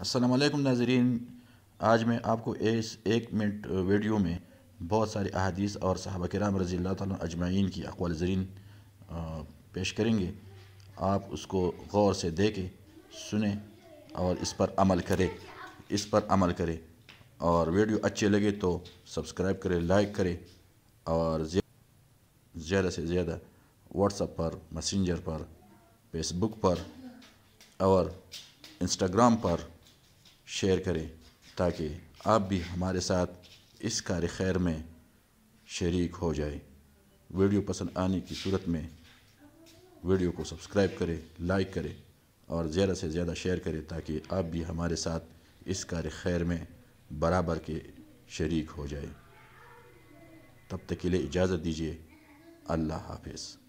असलम नाजरीन आज मैं आपको इस एक मिनट वीडियो में बहुत सारे अहादीस और साहबा राम रज़ी अल्लाह की अकवाल जरिन पेश करेंगे आप उसको गौर से देखें सुने और इस पर अमल करें इस पर अमल करें और वीडियो अच्छे लगे तो सब्सक्राइब करें लाइक करें और ज़्यादा से ज़्यादा व्हाट्सअप पर मसेंजर पर फेसबुक पर और इंस्टाग्राम पर शेयर करें ताकि आप भी हमारे साथ इस कार खैर में शरीक हो जाए वीडियो पसंद आने की सूरत में वीडियो को सब्सक्राइब करें लाइक करें और ज़्यादा से ज़्यादा शेयर करें ताकि आप भी हमारे साथ इस कार खैर में बराबर के शरीक हो जाए तब तक के लिए इजाज़त दीजिए अल्लाह हाफिज़